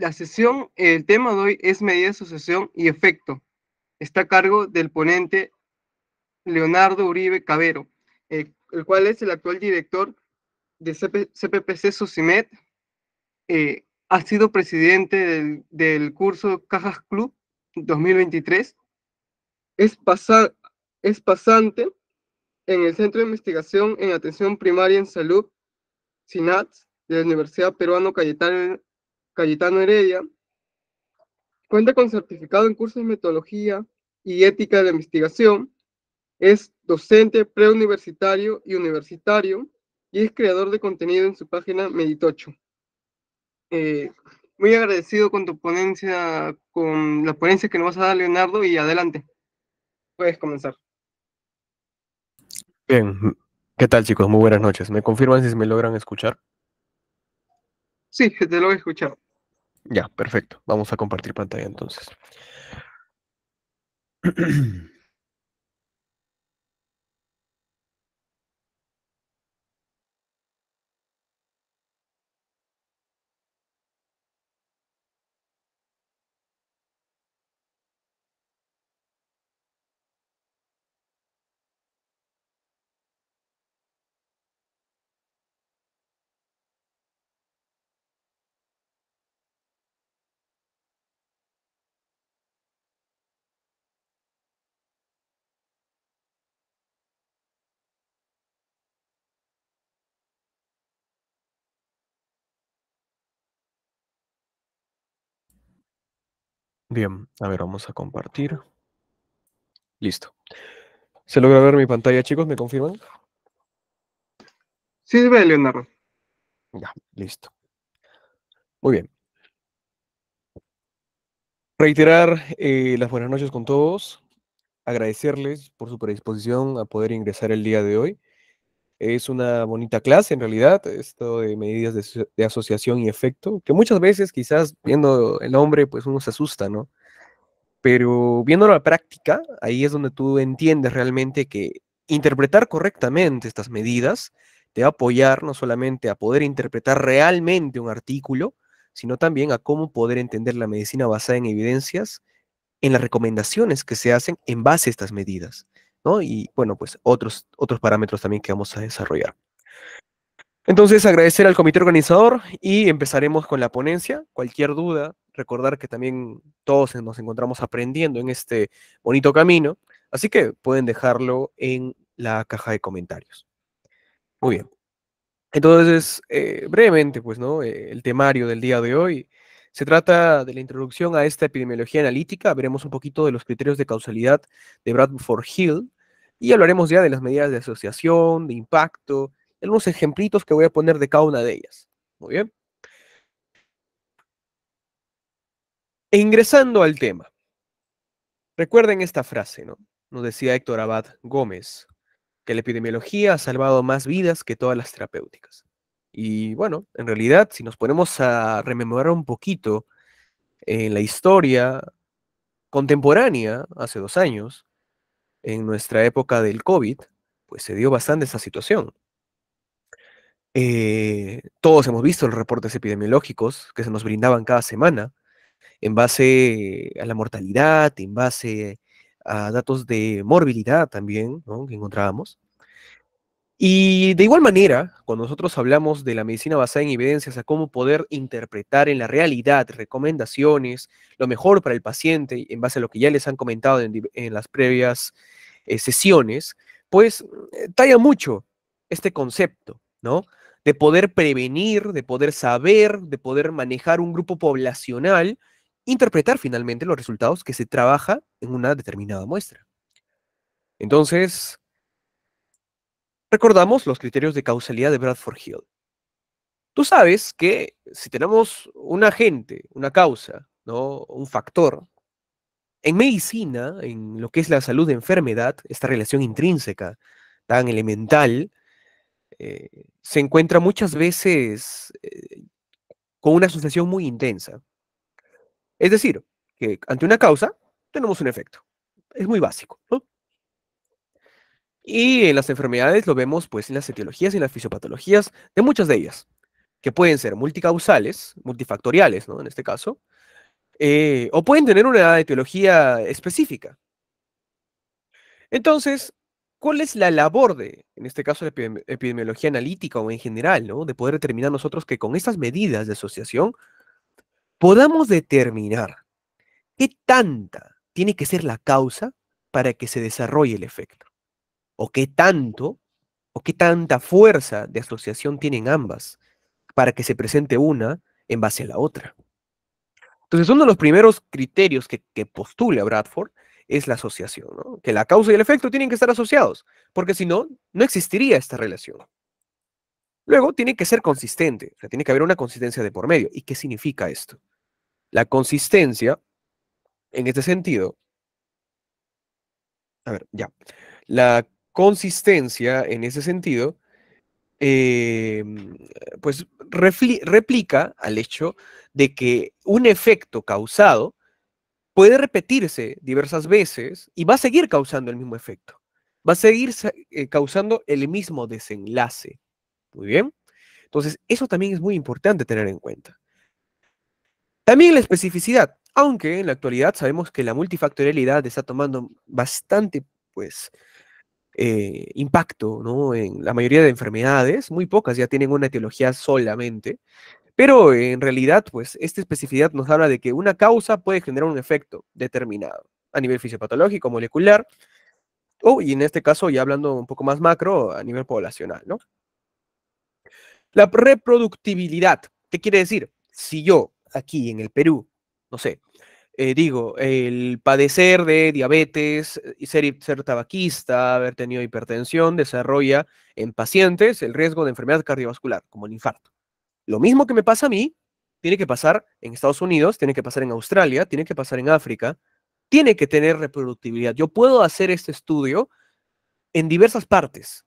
La sesión, el tema de hoy es medida de sucesión y efecto. Está a cargo del ponente Leonardo Uribe Cabero, eh, el cual es el actual director de CPPC Socimet. Eh, ha sido presidente del, curso Cajas Club 2023. Es, pasante en el Centro de Investigación en Atención Primaria en Salud, SINATS, de la Universidad Peruano Cayetano Cayetano Heredia, cuenta con certificado en cursos de metodología y ética de investigación, es docente preuniversitario y universitario y es creador de contenido en su página Meditocho. Eh, muy agradecido con tu ponencia, con la ponencia que nos vas a dar, Leonardo, y adelante. Puedes comenzar. Bien, ¿qué tal chicos? Muy buenas noches. ¿Me confirman si me logran escuchar? Sí, te lo he escuchado. Ya, perfecto. Vamos a compartir pantalla entonces. Bien, a ver, vamos a compartir. Listo. ¿Se logra ver mi pantalla, chicos? ¿Me confirman? Sí, ve, Leonardo. Ya, listo. Muy bien. Reiterar eh, las buenas noches con todos. Agradecerles por su predisposición a poder ingresar el día de hoy. Es una bonita clase en realidad, esto de medidas de, asociación y efecto, que muchas veces quizás viendo el nombre pues uno se asusta, ¿no? Pero viendo la práctica, ahí es donde tú entiendes realmente que interpretar correctamente estas medidas te va a apoyar no solamente a poder interpretar realmente un artículo, sino también a cómo poder entender la medicina basada en evidencias, en las recomendaciones que se hacen en base a estas medidas. Y bueno, pues otros, otros parámetros también que vamos a desarrollar. Entonces, agradecer al comité organizador y empezaremos con la ponencia. Cualquier duda, recordar que también todos nos encontramos aprendiendo en este bonito camino, así que pueden dejarlo en la caja de comentarios. Muy bien. Entonces, eh, brevemente, pues, ¿no? Eh, el temario del día de hoy se trata de la introducción a esta epidemiología analítica. Veremos un poquito de los criterios de causalidad de Bradford Hill y hablaremos ya de las medidas de asociación, de impacto, algunos ejemplitos que voy a poner de cada una de ellas. Muy bien. E ingresando al tema, recuerden esta frase, ¿no? Nos decía Héctor Abad Gómez, que la epidemiología ha salvado más vidas que todas las terapéuticas. Y bueno, en realidad, si nos ponemos a rememorar un poquito en eh, la historia contemporánea, hace dos años, en nuestra época del COVID, pues se dio bastante esa situación. Eh, todos hemos visto los reportes epidemiológicos que se nos brindaban cada semana en base a la mortalidad, en base a datos de morbilidad también que encontrábamos. Y de igual manera, cuando nosotros hablamos de la medicina basada en evidencias, a cómo poder interpretar en la realidad recomendaciones, lo mejor para el paciente, en base a lo que ya les han comentado en, las previas eh, sesiones, pues eh, talla mucho este concepto, ¿no? De poder prevenir, de poder saber, de poder manejar un grupo poblacional, interpretar finalmente los resultados que se trabaja en una determinada muestra. Entonces, Recordamos los criterios de causalidad de Bradford Hill. Tú sabes que si tenemos un agente, una causa, ¿no? un factor, en medicina, en lo que es la salud de enfermedad, esta relación intrínseca tan elemental, eh, se encuentra muchas veces eh, con una asociación muy intensa. Es decir, que ante una causa tenemos un efecto. Es muy básico. ¿no? Y en las enfermedades lo vemos pues en las etiologías y en las fisiopatologías de muchas de ellas, que pueden ser multicausales, multifactoriales, ¿no? En este caso, eh, o pueden tener una etiología específica. Entonces, ¿cuál es la labor de, en este caso, la epidemiología analítica o en general, ¿no? De poder determinar nosotros que con estas medidas de asociación podamos determinar qué tanta tiene que ser la causa para que se desarrolle el efecto o qué tanto o qué tanta fuerza de asociación tienen ambas para que se presente una en base a la otra. Entonces, uno de los primeros criterios que, postula Bradford es la asociación, ¿no? que la causa y el efecto tienen que estar asociados, porque si no, no existiría esta relación. Luego, tiene que ser consistente, o sea, tiene que haber una consistencia de por medio. ¿Y qué significa esto? La consistencia, en este sentido, a ver, ya, la consistencia en ese sentido, eh, pues replica al hecho de que un efecto causado puede repetirse diversas veces y va a seguir causando el mismo efecto, va a seguir eh, causando el mismo desenlace. Muy bien. Entonces, eso también es muy importante tener en cuenta. También la especificidad, aunque en la actualidad sabemos que la multifactorialidad está tomando bastante, pues, eh, impacto ¿no? en la mayoría de enfermedades, muy pocas ya tienen una etiología solamente, pero en realidad, pues esta especificidad nos habla de que una causa puede generar un efecto determinado a nivel fisiopatológico, molecular, o, y en este caso, ya hablando un poco más macro, a nivel poblacional, ¿no? La reproductibilidad, ¿qué quiere decir? Si yo, aquí en el Perú, no sé, eh, digo, el padecer de diabetes, eh, ser, ser tabaquista, haber tenido hipertensión, desarrolla en pacientes el riesgo de enfermedad cardiovascular, como el infarto. Lo mismo que me pasa a mí, tiene que pasar en Estados Unidos, tiene que pasar en Australia, tiene que pasar en África, tiene que tener reproductividad Yo puedo hacer este estudio en diversas partes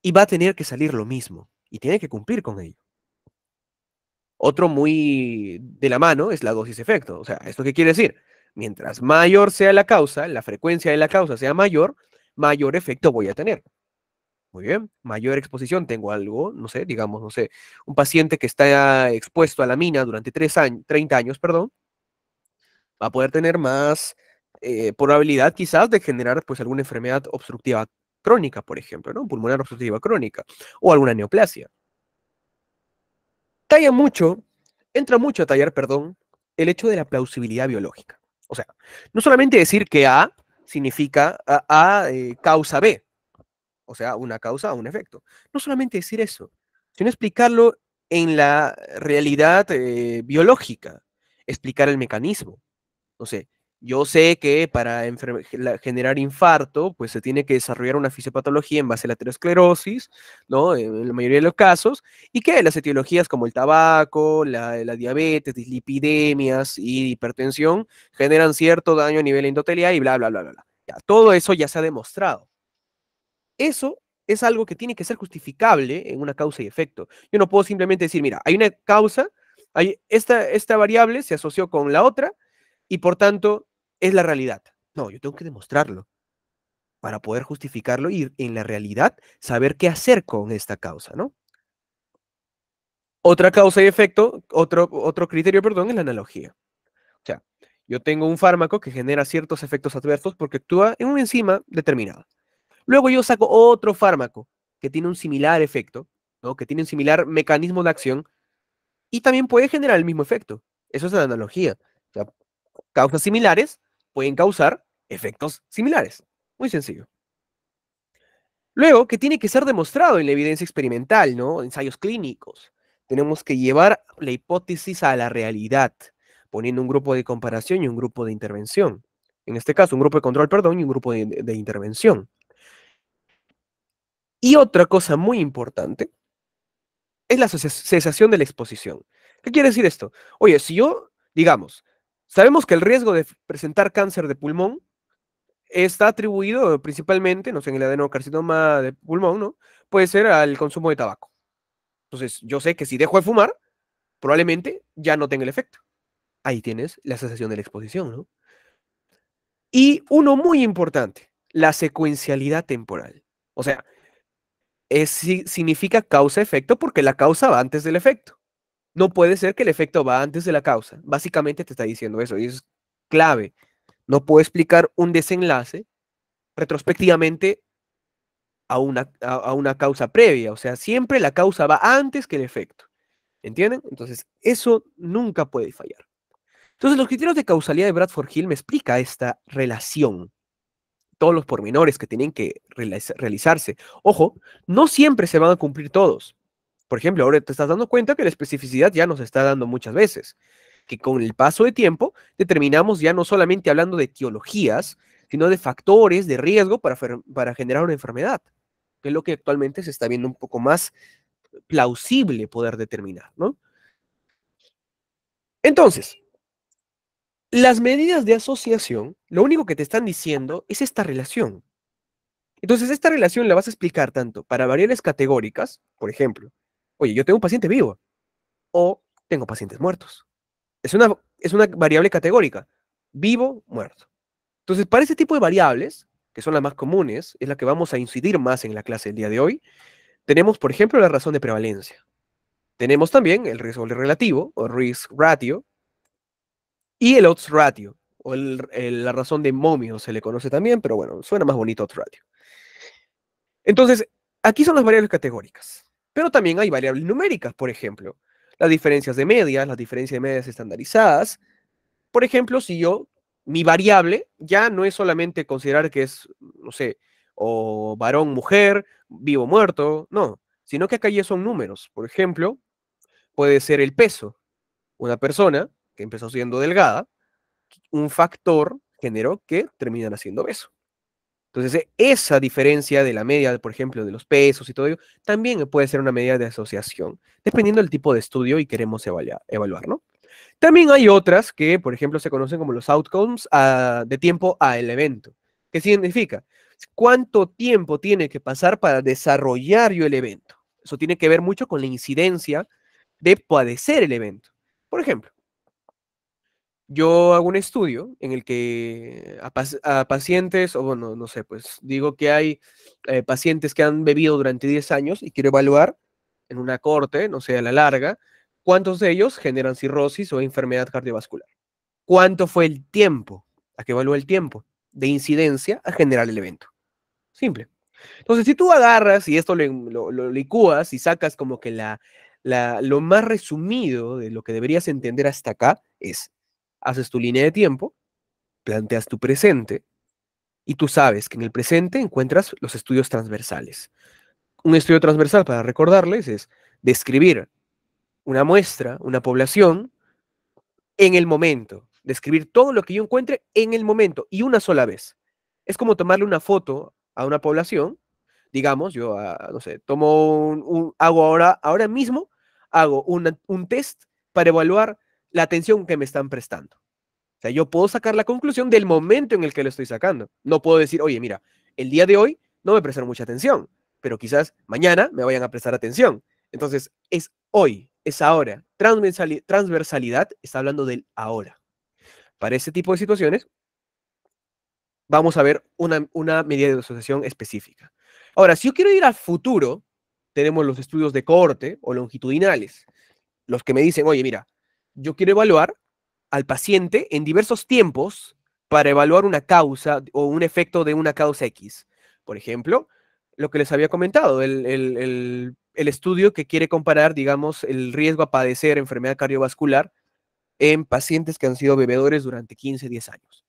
y va a tener que salir lo mismo y tiene que cumplir con ello. Otro muy de la mano es la dosis-efecto. O sea, ¿esto qué quiere decir? Mientras mayor sea la causa, la frecuencia de la causa sea mayor, mayor efecto voy a tener. Muy bien, mayor exposición, tengo algo, no sé, digamos, no sé, un paciente que está expuesto a la mina durante tres años, 30 años, perdón, va a poder tener más eh, probabilidad quizás de generar pues alguna enfermedad obstructiva crónica, por ejemplo, ¿no? Pulmonar obstructiva crónica o alguna neoplasia talla mucho, entra mucho a tallar, perdón, el hecho de la plausibilidad biológica. O sea, no solamente decir que A significa A, eh, causa B, o sea, una causa a un efecto. No solamente decir eso, sino explicarlo en la realidad eh, biológica, explicar el mecanismo. No sé, yo sé que para generar infarto, pues se tiene que desarrollar una fisiopatología en base a la aterosclerosis, ¿no? En la mayoría de los casos, y que las etiologías como el tabaco, la, la diabetes, dislipidemias y hipertensión generan cierto daño a nivel endotelial y bla, bla, bla, bla. bla. Ya, todo eso ya se ha demostrado. Eso es algo que tiene que ser justificable en una causa y efecto. Yo no puedo simplemente decir, mira, hay una causa, hay esta, esta variable se asoció con la otra y por tanto es la realidad. No, yo tengo que demostrarlo para poder justificarlo y en la realidad saber qué hacer con esta causa, ¿no? Otra causa y efecto, otro, otro criterio, perdón, es la analogía. O sea, yo tengo un fármaco que genera ciertos efectos adversos porque actúa en una enzima determinada. Luego yo saco otro fármaco que tiene un similar efecto, ¿no? que tiene un similar mecanismo de acción y también puede generar el mismo efecto. Eso es la analogía. causas similares pueden causar efectos similares. Muy sencillo. Luego, que tiene que ser demostrado en la evidencia experimental, ¿no? Ensayos clínicos. Tenemos que llevar la hipótesis a la realidad, poniendo un grupo de comparación y un grupo de intervención. En este caso, un grupo de control, perdón, y un grupo de, de intervención. Y otra cosa muy importante es la cesación de la exposición. ¿Qué quiere decir esto? Oye, si yo, digamos, Sabemos que el riesgo de presentar cáncer de pulmón está atribuido principalmente, no sé, en el adenocarcinoma de pulmón, ¿no? Puede ser al consumo de tabaco. Entonces, yo sé que si dejo de fumar, probablemente ya no tenga el efecto. Ahí tienes la sensación de la exposición, ¿no? Y uno muy importante, la secuencialidad temporal. O sea, significa causa-efecto porque la causa va antes del efecto. No puede ser que el efecto va antes de la causa. Básicamente te está diciendo eso y es clave. No puedo explicar un desenlace retrospectivamente a una, a una causa previa. O sea, siempre la causa va antes que el efecto. ¿Entienden? Entonces, eso nunca puede fallar. Entonces, los criterios de causalidad de Bradford Hill me explica esta relación todos los pormenores que tienen que realizarse. Ojo, no siempre se van a cumplir todos. Por ejemplo, ahora te estás dando cuenta que la especificidad ya nos está dando muchas veces, que con el paso de tiempo determinamos ya no solamente hablando de etiologías, sino de factores de riesgo para, generar una enfermedad, que es lo que actualmente se está viendo un poco más plausible poder determinar, ¿no? Entonces, las medidas de asociación, lo único que te están diciendo es esta relación. Entonces, esta relación la vas a explicar tanto para variables categóricas, por ejemplo, Oye, yo tengo un paciente vivo o tengo pacientes muertos. Es una, es una variable categórica, vivo, muerto. Entonces, para ese tipo de variables, que son las más comunes, es la que vamos a incidir más en la clase el día de hoy, tenemos, por ejemplo, la razón de prevalencia. Tenemos también el riesgo relativo o risk ratio y el odds ratio o la razón de momio se le conoce también, pero bueno, suena más bonito odds ratio. Entonces, aquí son las variables categóricas. Pero también hay variables numéricas, por ejemplo, las diferencias de medias, las diferencias de medias estandarizadas. Por ejemplo, si yo, mi variable ya no es solamente considerar que es, no sé, o varón, mujer, vivo, muerto, no, sino que acá ya son números. Por ejemplo, puede ser el peso. Una persona que empezó siendo delgada, un factor generó que terminan haciendo beso. Entonces, e, esa diferencia de la media, por ejemplo, de los pesos y todo ello, también puede ser una medida de asociación, dependiendo del tipo de estudio y queremos evaluar, ¿no? También hay otras que, por ejemplo, se conocen como los outcomes ah, de tiempo al evento. ¿Qué significa? ¿Cuánto tiempo tiene que pasar para desarrollar yo el evento? Eso tiene que ver mucho con la incidencia de padecer el evento. Por ejemplo, yo hago un estudio en el que a, pacientes, o bueno, no sé, pues digo que hay eh, pacientes que han bebido durante 10 años y quiero evaluar en una corte, no sé, a la larga, cuántos de ellos generan cirrosis o enfermedad cardiovascular. ¿Cuánto fue el tiempo? ¿A qué evalúa el tiempo? De incidencia a generar el evento. Simple. Entonces, si tú agarras y esto lo, licúas y sacas como que la, la, lo más resumido de lo que deberías entender hasta acá es, haces tu línea de tiempo, planteas tu presente y tú sabes que en el presente encuentras los estudios transversales. Un estudio transversal, para recordarles, es describir una muestra, una población, en el momento. Describir todo lo que yo encuentre en el momento y una sola vez. Es como tomarle una foto a una población, digamos, yo, ah, no sé, tomo un, hago ahora, ahora mismo, hago un test para evaluar la atención que me están prestando. O sea, yo puedo sacar la conclusión del momento en el que lo estoy sacando. No puedo decir, oye, mira, el día de hoy no me prestaron mucha atención, pero quizás mañana me vayan a prestar atención. Entonces, es hoy, es ahora. transversalidad está hablando del ahora. Para ese tipo de situaciones, vamos a ver una, medida de asociación específica. Ahora, si yo quiero ir al futuro, tenemos los estudios de corte o longitudinales, los que me dicen, oye, mira, yo quiero evaluar al paciente en diversos tiempos para evaluar una causa o un efecto de una causa X. Por ejemplo, lo que les había comentado, el, estudio que quiere comparar, digamos, el riesgo a padecer enfermedad cardiovascular en pacientes que han sido bebedores durante 15, 10 años.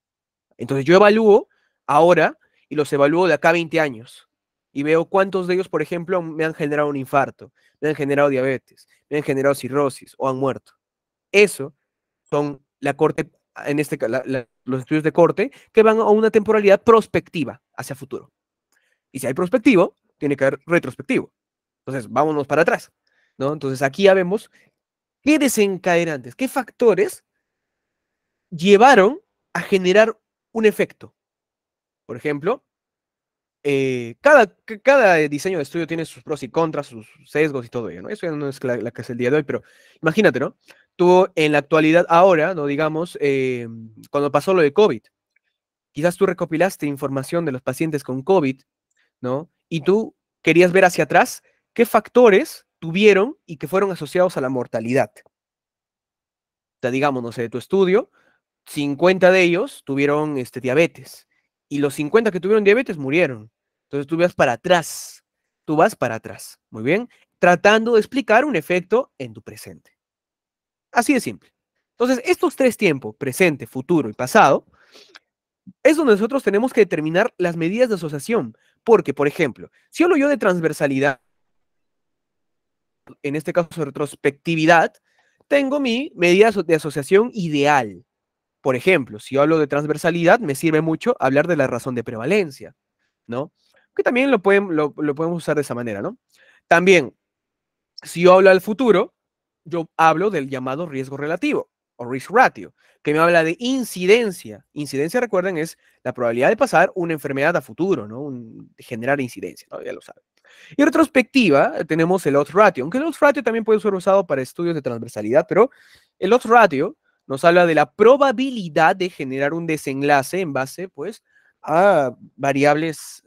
Entonces yo evalúo ahora y los evalúo de acá a 20 años y veo cuántos de ellos, por ejemplo, me han generado un infarto, me han generado diabetes, me han generado cirrosis o han muerto. Eso son la corte, en este los estudios de corte, que van a una temporalidad prospectiva hacia futuro. Y si hay prospectivo, tiene que haber retrospectivo. Entonces, vámonos para atrás. ¿no? Entonces, aquí ya vemos qué desencadenantes, qué factores llevaron a generar un efecto. Por ejemplo, eh, cada, cada, diseño de estudio tiene sus pros y contras, sus sesgos y todo ello, ¿no? Eso ya no es la, que es el día de hoy, pero imagínate, ¿no? tú en la actualidad ahora, no digamos, eh, cuando pasó lo de COVID, quizás tú recopilaste información de los pacientes con COVID, ¿no? Y tú querías ver hacia atrás qué factores tuvieron y que fueron asociados a la mortalidad. O sea, digamos, no sé, de tu estudio, 50 de ellos tuvieron este, diabetes y los 50 que tuvieron diabetes murieron. Entonces tú vas para atrás, tú vas para atrás, muy bien, tratando de explicar un efecto en tu presente. Así de simple. Entonces, estos tres tiempos, presente, futuro y pasado, es donde nosotros tenemos que determinar las medidas de asociación. Porque, por ejemplo, si hablo yo de transversalidad, en este caso de retrospectividad, tengo mi medida de asociación ideal. Por ejemplo, si hablo de transversalidad, me sirve mucho hablar de la razón de prevalencia, ¿no? Que también lo, lo, podemos usar de esa manera, ¿no? También, si yo hablo al futuro, yo hablo del llamado riesgo relativo o risk ratio, que me habla de incidencia. Incidencia, recuerden, es la probabilidad de pasar una enfermedad a futuro, ¿no? De generar incidencia, todavía ya lo saben. Y retrospectiva, eh, tenemos el odds ratio, aunque el odds ratio también puede ser usado para estudios de transversalidad, pero el odds ratio nos habla de la probabilidad de generar un desenlace en base, pues, a variables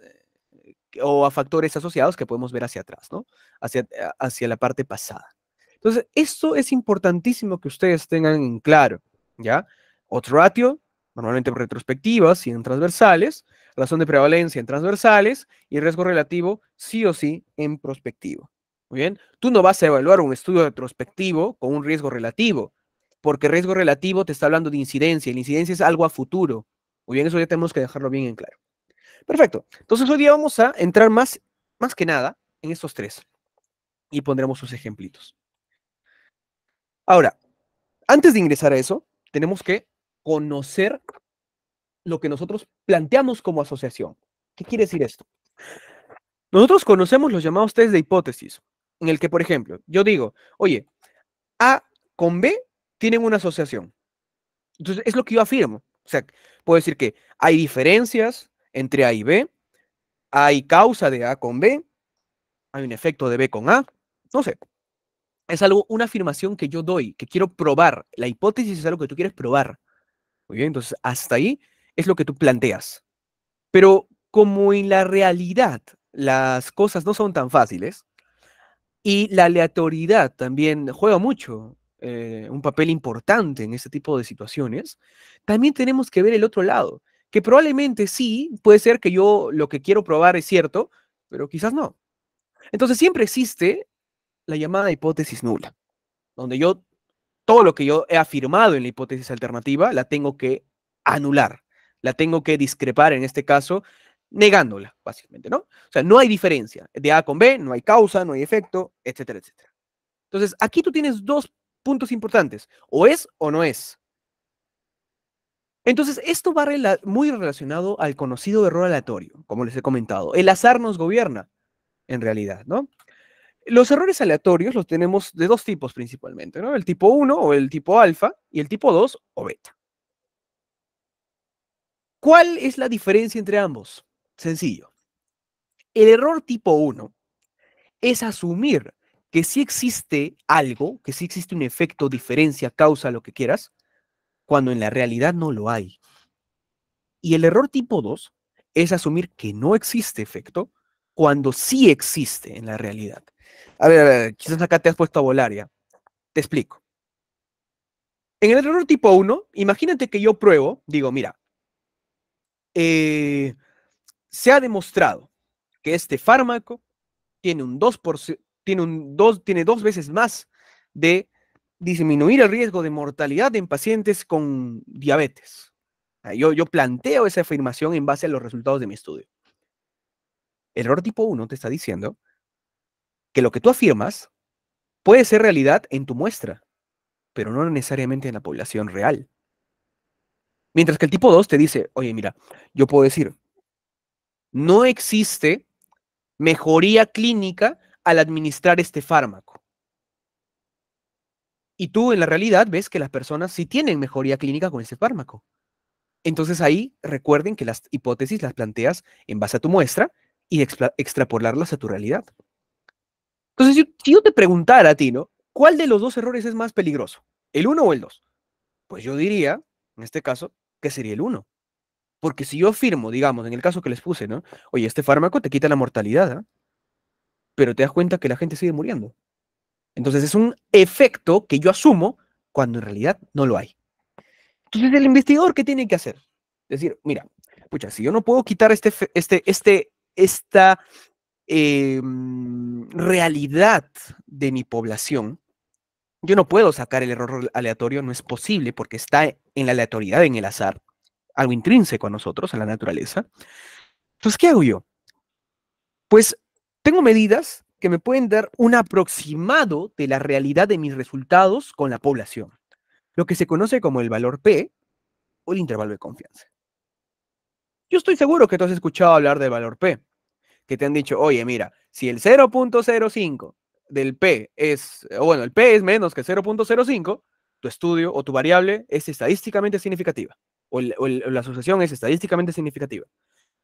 eh, o a factores asociados que podemos ver hacia atrás, ¿no? Hacia, eh, hacia la parte pasada. Entonces, esto es importantísimo que ustedes tengan en claro, ¿ya? Otro ratio, normalmente retrospectivas y en transversales, razón de prevalencia en transversales y riesgo relativo sí o sí en prospectivo. Muy bien, tú no vas a evaluar un estudio retrospectivo con un riesgo relativo, porque riesgo relativo te está hablando de incidencia y la incidencia es algo a futuro. Muy bien, eso ya tenemos que dejarlo bien en claro. Perfecto, entonces hoy día vamos a entrar más, más que nada en estos tres y pondremos sus ejemplitos. Ahora, antes de ingresar a eso, tenemos que conocer lo que nosotros planteamos como asociación. ¿Qué quiere decir esto? Nosotros conocemos los llamados test de hipótesis, en el que, por ejemplo, yo digo, oye, A con B tienen una asociación. Entonces, es lo que yo afirmo. O sea, puedo decir que hay diferencias entre A y B, hay causa de A con B, hay un efecto de B con A, no sé es algo, una afirmación que yo doy, que quiero probar. La hipótesis es algo que tú quieres probar. Muy bien, entonces hasta ahí es lo que tú planteas. Pero como en la realidad las cosas no son tan fáciles y la aleatoriedad también juega mucho eh, un papel importante en este tipo de situaciones, también tenemos que ver el otro lado, que probablemente sí, puede ser que yo lo que quiero probar es cierto, pero quizás no. Entonces siempre existe la llamada hipótesis nula, donde yo todo lo que yo he afirmado en la hipótesis alternativa la tengo que anular, la tengo que discrepar en este caso negándola, básicamente, ¿no? O sea, no hay diferencia de A con B, no hay causa, no hay efecto, etcétera, etcétera. Entonces, aquí tú tienes dos puntos importantes, o es o no es. Entonces, esto va muy relacionado al conocido error aleatorio, como les he comentado. El azar nos gobierna, en realidad, ¿no? Los errores aleatorios los tenemos de dos tipos principalmente, ¿no? El tipo 1 o el tipo alfa y el tipo 2 o beta. ¿Cuál es la diferencia entre ambos? Sencillo. El error tipo 1 es asumir que sí existe algo, que sí existe un efecto, diferencia, causa, lo que quieras, cuando en la realidad no lo hay. Y el error tipo 2 es asumir que no existe efecto cuando sí existe en la realidad. A ver, quizás acá te has puesto a volar ya. Te explico. En el error tipo 1, imagínate que yo pruebo, digo, mira, eh, se ha demostrado que este fármaco tiene un tiene un tiene dos veces más de disminuir el riesgo de mortalidad en pacientes con diabetes. Yo, yo planteo esa afirmación en base a los resultados de mi estudio. El error tipo 1 te está diciendo que lo que tú afirmas puede ser realidad en tu muestra, pero no necesariamente en la población real. Mientras que el tipo 2 te dice, oye, mira, yo puedo decir, no existe mejoría clínica al administrar este fármaco. Y tú en la realidad ves que las personas sí tienen mejoría clínica con ese fármaco. Entonces ahí recuerden que las hipótesis las planteas en base a tu muestra y extrapolarlas a tu realidad. Entonces, si, yo te preguntara a ti, ¿no? ¿Cuál de los dos errores es más peligroso? ¿El uno o el dos? Pues yo diría, en este caso, que sería el uno. Porque si yo afirmo, digamos, en el caso que les puse, ¿no? Oye, este fármaco te quita la mortalidad, ¿no? ¿ah? pero te das cuenta que la gente sigue muriendo. Entonces es un efecto que yo asumo cuando en realidad no lo hay. Entonces el investigador, ¿qué tiene que hacer? Es Decir, mira, pucha, si yo no puedo quitar este, este, este, esta eh, realidad de mi población, yo no puedo sacar el error aleatorio, no es posible porque está e, en la aleatoriedad, en el azar, algo intrínseco a nosotros, a la naturaleza. Entonces, ¿qué hago yo? Pues tengo medidas que me pueden dar un aproximado de la realidad de mis resultados con la población, lo que se conoce como el valor P o el intervalo de confianza. Yo estoy seguro que tú has escuchado hablar del valor P que te han dicho, oye, mira, si el 0.05 del P es, bueno, el P es menos que 0.05, tu estudio o tu variable es estadísticamente significativa, o, la asociación es estadísticamente significativa.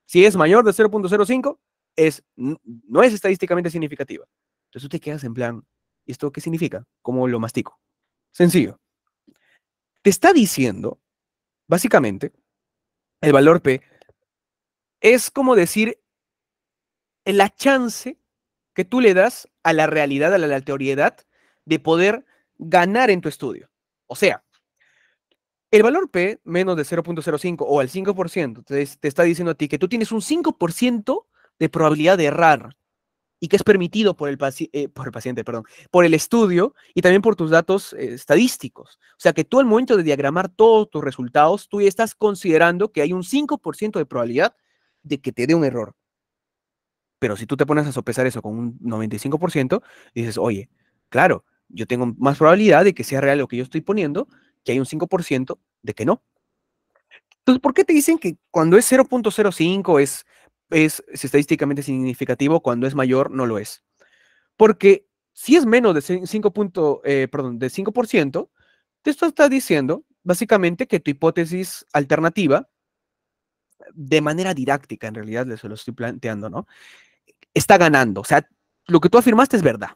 Si es mayor de 0.05, es, no es estadísticamente significativa. Entonces tú te quedas en plan, ¿y esto qué significa? ¿Cómo lo mastico? Sencillo. Te está diciendo, básicamente, el valor P es como decir la chance que tú le das a la realidad, a la teoriedad, de poder ganar en tu estudio. O sea, el valor P menos de 0.05 o al 5% te, está diciendo a ti que tú tienes un 5% de probabilidad de errar y que es permitido por el, eh, por el paciente, perdón, por el estudio y también por tus datos eh, estadísticos. O sea que tú al momento de diagramar todos tus resultados, tú estás considerando que hay un 5% de probabilidad de que te dé un error. Pero si tú te pones a sopesar eso con un 95%, dices, oye, claro, yo tengo más probabilidad de que sea real lo que yo estoy poniendo, que hay un 5% de que no. Entonces, ¿por qué te dicen que cuando es 0.05 es, es, estadísticamente significativo, cuando es mayor no lo es? Porque si es menos de 5%, punto, eh, perdón, de 5% esto está diciendo básicamente que tu hipótesis alternativa, de manera didáctica en realidad les lo estoy planteando, ¿no? está ganando. O sea, lo que tú afirmaste es verdad.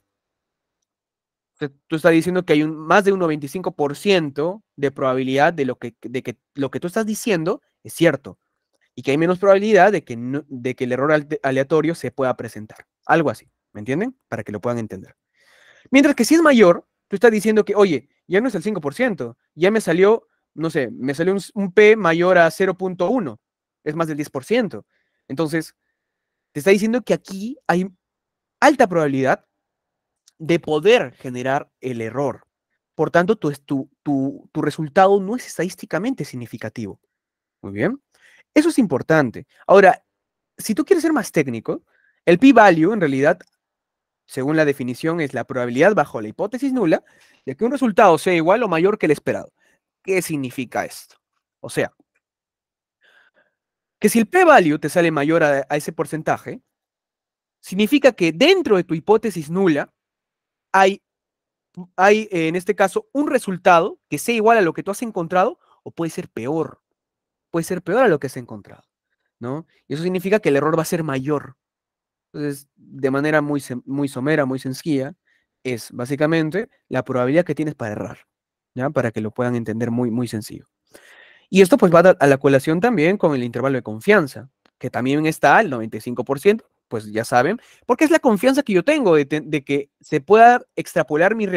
Tú estás diciendo que hay un, más de un 95% de probabilidad de, lo que, que lo que tú estás diciendo es cierto y que hay menos probabilidad de que, de que el error aleatorio se pueda presentar. Algo así, ¿me entienden? Para que lo puedan entender. Mientras que si es mayor, tú estás diciendo que, oye, ya no es el 5%, ya me salió, no sé, me salió un P mayor a 0.1, es más del 10%. Entonces, te está diciendo que aquí hay alta probabilidad de poder generar el error. Por tanto, tu, resultado no es estadísticamente significativo. Muy bien. Eso es importante. Ahora, si tú quieres ser más técnico, el p-value en realidad, según la definición, es la probabilidad bajo la hipótesis nula de que un resultado sea igual o mayor que el esperado. ¿Qué significa esto? O sea, que si el p-value te sale mayor a, ese porcentaje, significa que dentro de tu hipótesis nula hay, hay, eh, en este caso, un resultado que sea igual a lo que tú has encontrado o puede ser peor. Puede ser peor a lo que has encontrado, ¿no? Y eso significa que el error va a ser mayor. Entonces, de manera muy, muy somera, muy sencilla, es básicamente la probabilidad que tienes para errar, ¿ya? Para que lo puedan entender muy, muy sencillo. Y esto pues va a la colación también con el intervalo de confianza, que también está al 95%, pues ya saben, porque es la confianza que yo tengo de, que se pueda extrapolar mis,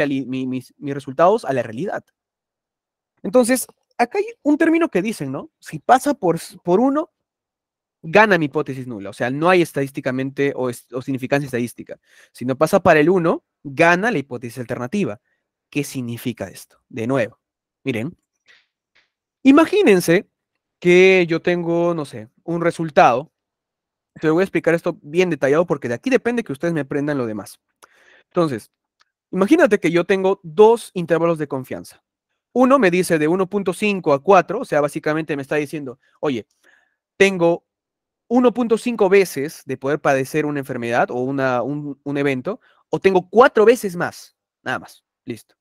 resultados a la realidad. Entonces, acá hay un término que dicen, ¿no? Si pasa por, por uno, gana mi hipótesis nula. O sea, no hay estadísticamente o, o, significancia estadística. Si no pasa para el uno, gana la hipótesis alternativa. ¿Qué significa esto? De nuevo, miren, Imagínense que yo tengo, no sé, un resultado. Te voy a explicar esto bien detallado porque de aquí depende que ustedes me aprendan lo demás. Entonces, imagínate que yo tengo dos intervalos de confianza. Uno me dice de 1.5 a 4, o sea, básicamente me está diciendo, oye, tengo 1.5 veces de poder padecer una enfermedad o un, evento, o tengo cuatro veces más, nada más, listo.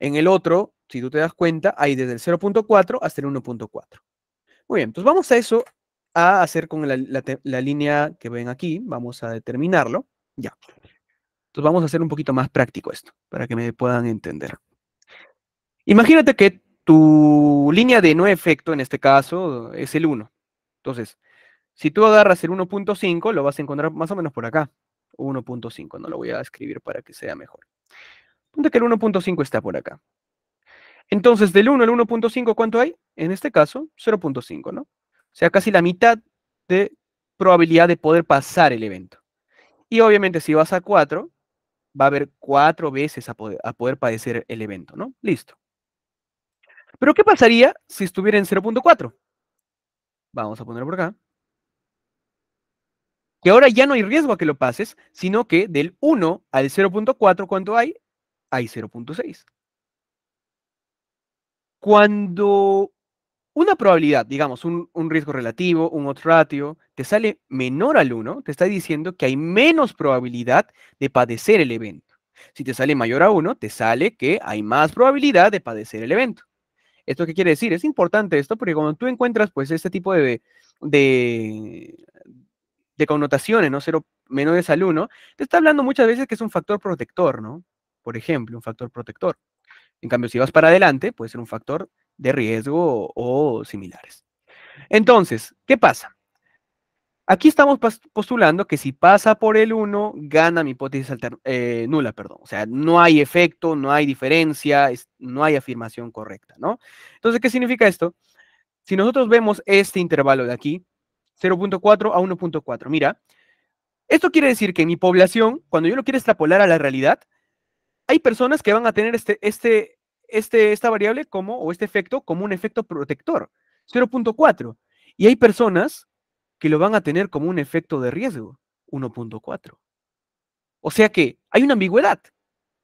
En el otro, si tú te das cuenta, hay desde el 0.4 hasta el 1.4. Muy bien, entonces vamos a eso a hacer con la, la, línea que ven aquí, vamos a determinarlo, ya. Entonces vamos a hacer un poquito más práctico esto, para que me puedan entender. Imagínate que tu línea de no efecto, en este caso, es el 1. Entonces, si tú agarras el 1.5, lo vas a encontrar más o menos por acá, 1.5, no lo voy a escribir para que sea mejor. Ponte que el 1.5 está por acá. Entonces, del 1 al 1.5, ¿cuánto hay? En este caso, 0.5, ¿no? O sea, casi la mitad de probabilidad de poder pasar el evento. Y obviamente si vas a 4, va a haber 4 veces a poder, a poder padecer el evento, ¿no? Listo. Pero ¿qué pasaría si estuviera en 0.4? Vamos a ponerlo por acá. Que ahora ya no hay riesgo a que lo pases, sino que del 1 al 0.4, ¿cuánto hay? Hay 0.6. Cuando una probabilidad, digamos, un, riesgo relativo, un odds ratio, te sale menor al 1, te está diciendo que hay menos probabilidad de padecer el evento. Si te sale mayor a 1, te sale que hay más probabilidad de padecer el evento. ¿Esto qué quiere decir? Es importante esto porque cuando tú encuentras pues este tipo de, de, connotaciones, ¿no? Cero menores al 1, te está hablando muchas veces que es un factor protector, ¿no? Por ejemplo, un factor protector. En cambio, si vas para adelante, puede ser un factor de riesgo o, similares. Entonces, ¿qué pasa? Aquí estamos postulando que si pasa por el 1, gana mi hipótesis eh, nula, perdón. O sea, no hay efecto, no hay diferencia, no hay afirmación correcta, ¿no? Entonces, ¿qué significa esto? Si nosotros vemos este intervalo de aquí, 0.4 a 1.4, mira, esto quiere decir que mi población, cuando yo lo quiero extrapolar a la realidad, hay personas que van a tener este, este, este, esta variable como, o este efecto como un efecto protector, 0.4. Y hay personas que lo van a tener como un efecto de riesgo, 1.4. O sea que hay una ambigüedad.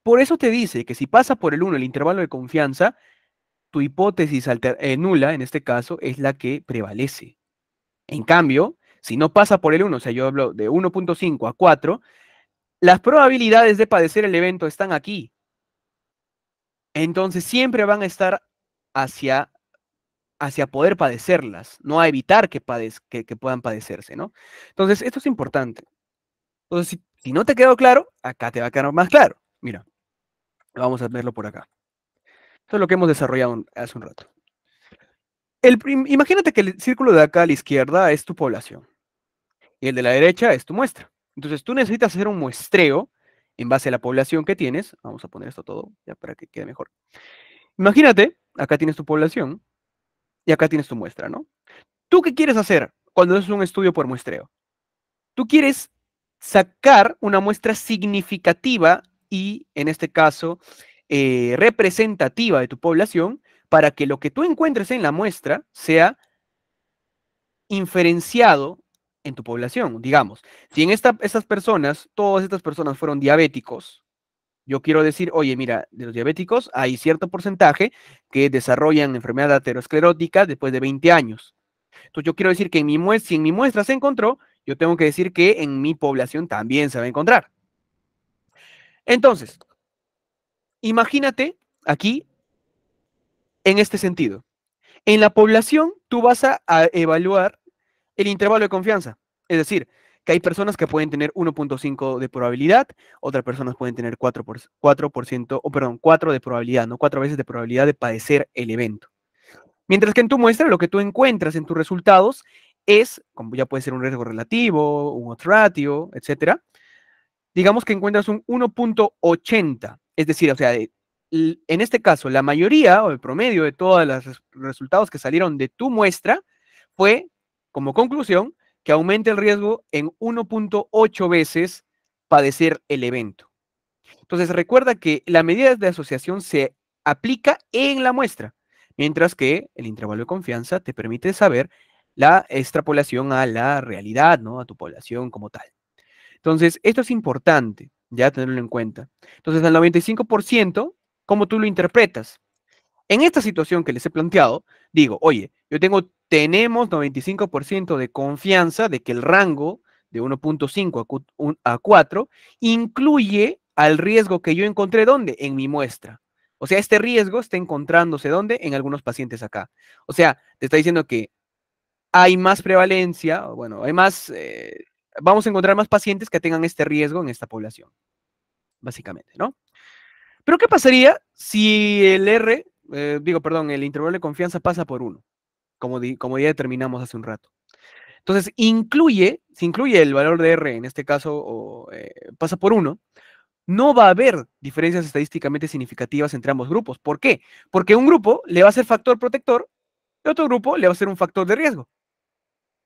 Por eso te dice que si pasa por el 1 el intervalo de confianza, tu hipótesis eh, nula, en este caso, es la que prevalece. En cambio, si no pasa por el 1, o sea, yo hablo de 1.5 a 4, las probabilidades de padecer el evento están aquí. Entonces siempre van a estar hacia, hacia poder padecerlas, no a evitar que, que, que, puedan padecerse, ¿no? Entonces, esto es importante. Entonces, si, no te quedó claro, acá te va a quedar más claro. Mira, vamos a verlo por acá. Esto es lo que hemos desarrollado hace un rato. El imagínate que el círculo de acá a la izquierda es tu población y el de la derecha es tu muestra. Entonces tú necesitas hacer un muestreo en base a la población que tienes. Vamos a poner esto todo ya para que quede mejor. Imagínate, acá tienes tu población y acá tienes tu muestra, ¿no? ¿Tú qué quieres hacer cuando haces un estudio por muestreo? Tú quieres sacar una muestra significativa y, en este caso, eh, representativa de tu población para que lo que tú encuentres en la muestra sea inferenciado en tu población. Digamos, si en estas personas, todas estas personas fueron diabéticos, yo quiero decir, oye, mira, de los diabéticos hay cierto porcentaje que desarrollan enfermedad aterosclerótica después de 20 años. Entonces yo quiero decir que en mi muestra, si en mi muestra se encontró, yo tengo que decir que en mi población también se va a encontrar. Entonces, imagínate aquí en este sentido. En la población tú vas a evaluar el intervalo de confianza. Es decir, que hay personas que pueden tener 1.5 de probabilidad, otras personas pueden tener 4%, por, 4% o perdón, 4 de probabilidad, ¿no? 4 veces de probabilidad de padecer el evento. Mientras que en tu muestra lo que tú encuentras en tus resultados es, como ya puede ser un riesgo relativo, un odds ratio, etcétera, digamos que encuentras un 1.80, es decir, o sea, en este caso, la mayoría o el promedio de todos los resultados que salieron de tu muestra fue como conclusión que aumenta el riesgo en 1.8 veces padecer el evento. Entonces, recuerda que la medida de asociación se aplica en la muestra, mientras que el intervalo de confianza te permite saber la extrapolación a la realidad, ¿no? A tu población como tal. Entonces, esto es importante, ya tenerlo en cuenta. Entonces, al 95%, ¿cómo tú lo interpretas? En esta situación que les he planteado, digo, oye, yo tengo, tenemos 95% de confianza de que el rango de 1.5 a 4 incluye al riesgo que yo encontré, ¿dónde? En mi muestra. O sea, este riesgo está encontrándose, ¿dónde? En algunos pacientes acá. O sea, te está diciendo que hay más prevalencia, bueno, hay más, eh, vamos a encontrar más pacientes que tengan este riesgo en esta población, básicamente, ¿no? Pero ¿qué pasaría si el R eh, digo, perdón, el intervalo de confianza pasa por uno, como, como ya determinamos hace un rato. Entonces, incluye, si incluye el valor de R, en este caso, o, eh, pasa por uno, no va a haber diferencias estadísticamente significativas entre ambos grupos. ¿Por qué? Porque un grupo le va a ser factor protector y otro grupo le va a ser un factor de riesgo.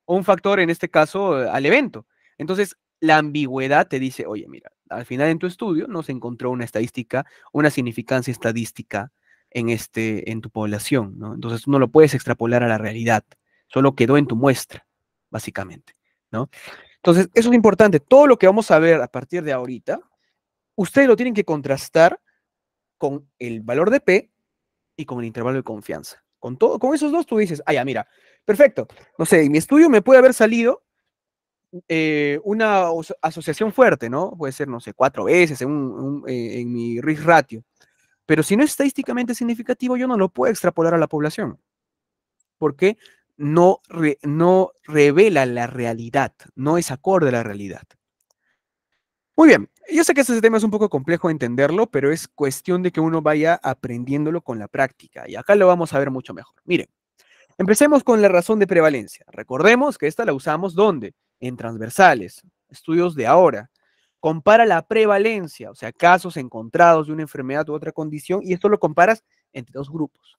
O un factor, en este caso, eh, al evento. Entonces, la ambigüedad te dice, oye, mira, al final en tu estudio no se encontró una estadística, una significancia estadística en, este, en tu población, ¿no? Entonces tú no lo puedes extrapolar a la realidad, solo quedó en tu muestra, básicamente, ¿no? Entonces, eso es importante, todo lo que vamos a ver a partir de ahorita, ustedes lo tienen que contrastar con el valor de P y con el intervalo de confianza. Con, todo, con esos dos tú dices, ah, ya, mira, perfecto. No sé, en mi estudio me puede haber salido eh, una asociación fuerte, ¿no? Puede ser, no sé, cuatro veces en, eh, en mi RIS ratio. Pero si no es estadísticamente significativo, yo no lo puedo extrapolar a la población, porque no, no revela la realidad, no es acorde a la realidad. Muy bien, yo sé que este tema es un poco complejo de entenderlo, pero es cuestión de que uno vaya aprendiéndolo con la práctica, y acá lo vamos a ver mucho mejor. Miren, empecemos con la razón de prevalencia. Recordemos que esta la usamos ¿dónde? En transversales, estudios de ahora, compara la prevalencia, o sea, casos encontrados de una enfermedad u otra condición, y esto lo comparas entre dos grupos.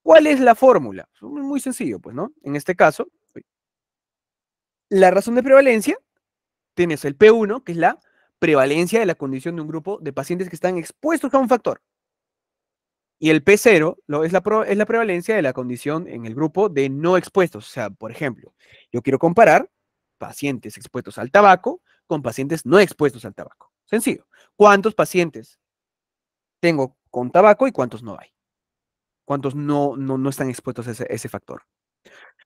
¿Cuál es la fórmula? Pues, muy sencillo, pues, ¿no? En este caso, la razón de prevalencia, tienes el P1, que es la prevalencia de la condición de un grupo de pacientes que están expuestos a un factor. Y el P0 es, la es la prevalencia de la condición en el grupo de no expuestos. O sea, por ejemplo, yo quiero comparar pacientes expuestos al tabaco con pacientes no expuestos al tabaco. Sencillo. ¿Cuántos pacientes tengo con tabaco y cuántos no hay? ¿Cuántos no, no, están expuestos a ese, factor?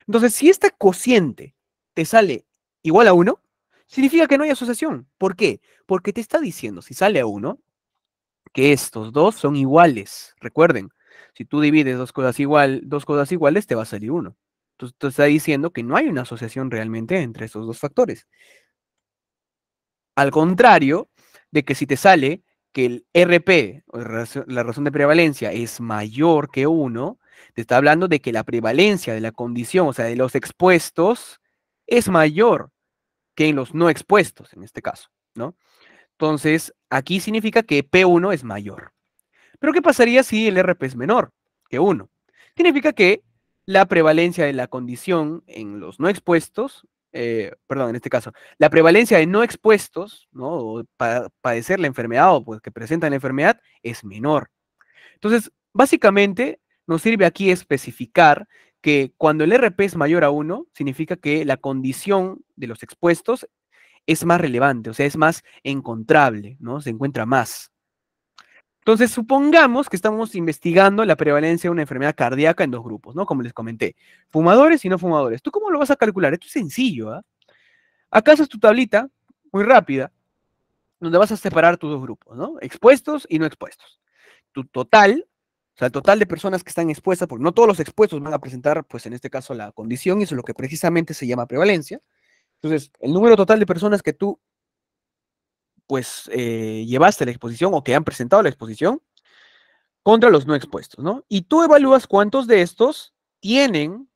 Entonces, si esta cociente te sale igual a 1, significa que no hay asociación. ¿Por qué? Porque te está diciendo, si sale a 1, que estos dos son iguales. Recuerden, si tú divides dos cosas, igual, dos cosas iguales, te va a salir 1. Entonces, te está diciendo que no hay una asociación realmente entre estos dos factores. Al contrario de que si te sale que el RP, la razón de prevalencia, es mayor que 1, te está hablando de que la prevalencia de la condición, o sea, de los expuestos, es mayor que en los no expuestos, en este caso, ¿no? Entonces, aquí significa que P1 es mayor. Pero, ¿qué pasaría si el RP es menor que 1? Significa que la prevalencia de la condición en los no expuestos eh, perdón, en este caso, la prevalencia de no expuestos, ¿no? padecer la enfermedad o pues, que presentan la enfermedad es menor. Entonces, básicamente, nos sirve aquí especificar que cuando el RP es mayor a 1, significa que la condición de los expuestos es más relevante, o sea, es más encontrable, ¿no? Se encuentra más. Entonces, supongamos que estamos investigando la prevalencia de una enfermedad cardíaca en dos grupos, ¿no? Como les comenté, fumadores y no fumadores. ¿Tú cómo lo vas a calcular? Esto es sencillo, ¿ah? Acá haces tu tablita, muy rápida, donde vas a separar tus dos grupos, ¿no? Expuestos y no expuestos. Tu total, o sea, el total de personas que están expuestas, porque no todos los expuestos van a presentar, pues en este caso, la condición, y eso es lo que precisamente se llama prevalencia. Entonces, el número total de personas que tú pues eh, llevaste la exposición o que han presentado la exposición contra los no expuestos, ¿no? Y tú evalúas cuántos de estos tienen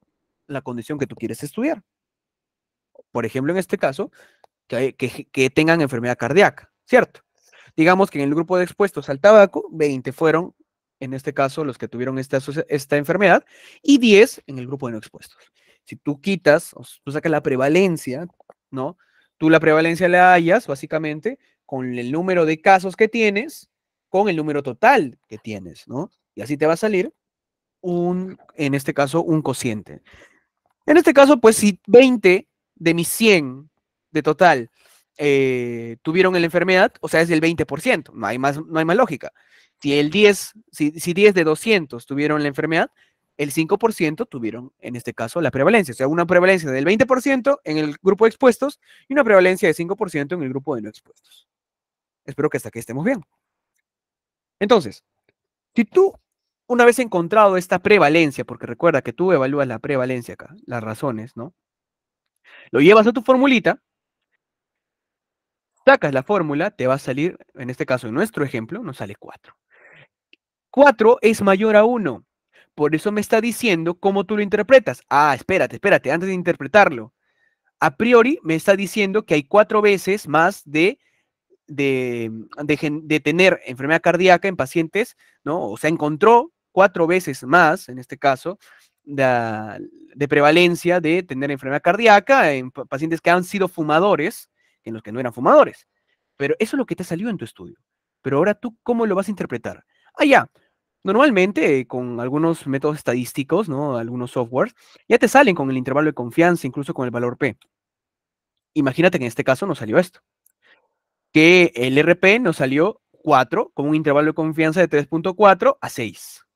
la condición que tú quieres estudiar. Por ejemplo, en este caso, que, tengan enfermedad cardíaca, ¿cierto? Digamos que en el grupo de expuestos al tabaco, 20 fueron, en este caso, los que tuvieron esta, esta enfermedad, y 10 en el grupo de no expuestos. Si tú quitas, tú sacas la prevalencia, ¿no? Tú la prevalencia la hallas, básicamente, con el número de casos que tienes, con el número total que tienes, ¿no? Y así te va a salir un, en este caso, un cociente. En este caso, pues si 20 de mis 100 de total eh, tuvieron la enfermedad, o sea, es el 20%, no hay más, no hay más lógica. Si el 10, si, 10 de 200 tuvieron la enfermedad, el 5% tuvieron, en este caso, la prevalencia. O sea, una prevalencia del 20% en el grupo de expuestos y una prevalencia de 5% en el grupo de no expuestos. Espero que hasta aquí estemos bien. Entonces, si tú, una vez encontrado esta prevalencia, porque recuerda que tú evalúas la prevalencia acá, las razones, ¿no? Lo llevas a tu formulita, sacas la fórmula, te va a salir, en este caso, en nuestro ejemplo, nos sale 4. 4 es mayor a 1. Por eso me está diciendo cómo tú lo interpretas. Ah, espérate, espérate, antes de interpretarlo. A priori me está diciendo que hay cuatro veces más de de, tener enfermedad cardíaca en pacientes, ¿no? O sea, encontró cuatro veces más, en este caso, de, de prevalencia de tener enfermedad cardíaca en pacientes que han sido fumadores en los que no eran fumadores. Pero eso es lo que te salió en tu estudio. Pero ahora tú, ¿cómo lo vas a interpretar? Ah, ya. Normalmente, con algunos métodos estadísticos, ¿no? Algunos softwares, ya te salen con el intervalo de confianza, incluso con el valor P. Imagínate que en este caso no salió esto que el RP nos salió 4 con un intervalo de confianza de 3.4 a 6.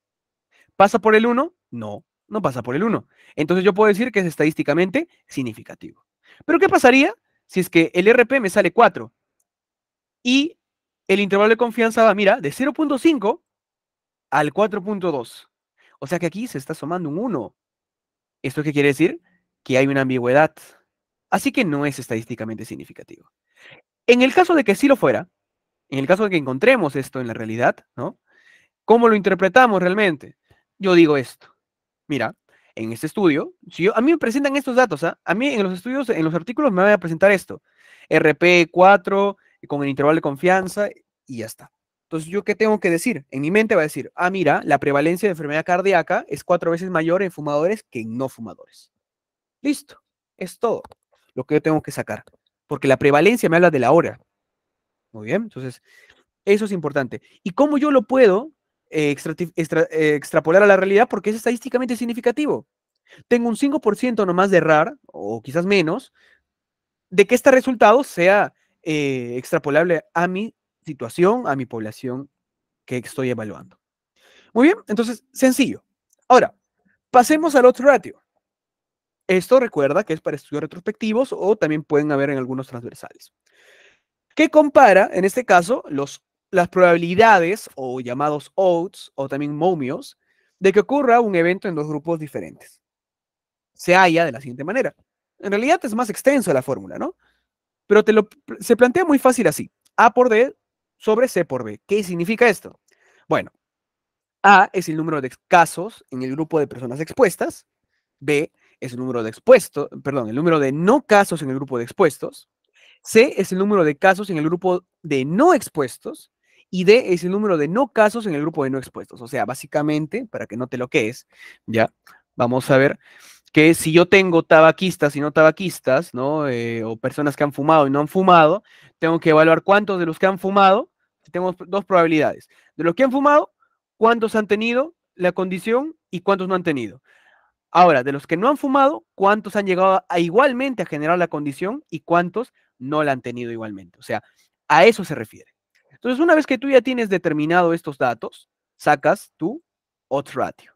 ¿Pasa por el 1? No, no pasa por el 1. Entonces yo puedo decir que es estadísticamente significativo. Pero ¿qué pasaría si es que el RP me sale 4 y el intervalo de confianza va, mira, de 0.5 al 4.2? O sea que aquí se está sumando un 1. ¿Esto qué quiere decir? Que hay una ambigüedad. Así que no es estadísticamente significativo. En el caso de que sí lo fuera, en el caso de que encontremos esto en la realidad, ¿no? ¿Cómo lo interpretamos realmente? Yo digo esto. Mira, en este estudio, si a mí me presentan estos datos, ¿ah? a mí en los estudios, en los artículos me van a presentar esto. RP4 con el intervalo de confianza y ya está. Entonces, ¿yo qué tengo que decir? En mi mente va a decir, ah, mira, la prevalencia de enfermedad cardíaca es cuatro veces mayor en fumadores que en no fumadores. Listo, es todo lo que yo tengo que sacar porque la prevalencia me habla de la hora. Muy bien, entonces eso es importante. ¿Y cómo yo lo puedo eh, eh, extrapolar a la realidad? Porque es estadísticamente significativo. Tengo un 5% nomás de errar, o quizás menos, de que este resultado sea eh, extrapolable a mi situación, a mi población que estoy evaluando. Muy bien, entonces, sencillo. Ahora, pasemos al otro ratio. Esto recuerda que es para estudios retrospectivos o también pueden haber en algunos transversales. Que compara, en este caso, los, las probabilidades o llamados odds o también momios de que ocurra un evento en dos grupos diferentes. Se halla de la siguiente manera. En realidad es más extenso la fórmula, ¿no? Pero te se plantea muy fácil así. A por D sobre C por B. ¿Qué significa esto? Bueno, A es el número de casos en el grupo de personas expuestas. B es el número de expuestos, perdón, el número de no casos en el grupo de expuestos, C es el número de casos en el grupo de no expuestos y D es el número de no casos en el grupo de no expuestos. O sea, básicamente, para que note lo que es, ya, vamos a ver que si yo tengo tabaquistas y no tabaquistas, ¿no? Eh, o personas que han fumado y no han fumado, tengo que evaluar cuántos de los que han fumado, tenemos dos probabilidades. De los que han fumado, cuántos han tenido la condición y cuántos no han tenido. Ahora, de los que no han fumado, ¿cuántos han llegado a, igualmente a generar la condición y cuántos no la han tenido igualmente? O sea, a eso se refiere. Entonces, una vez que tú ya tienes determinado estos datos, sacas tu otro ratio.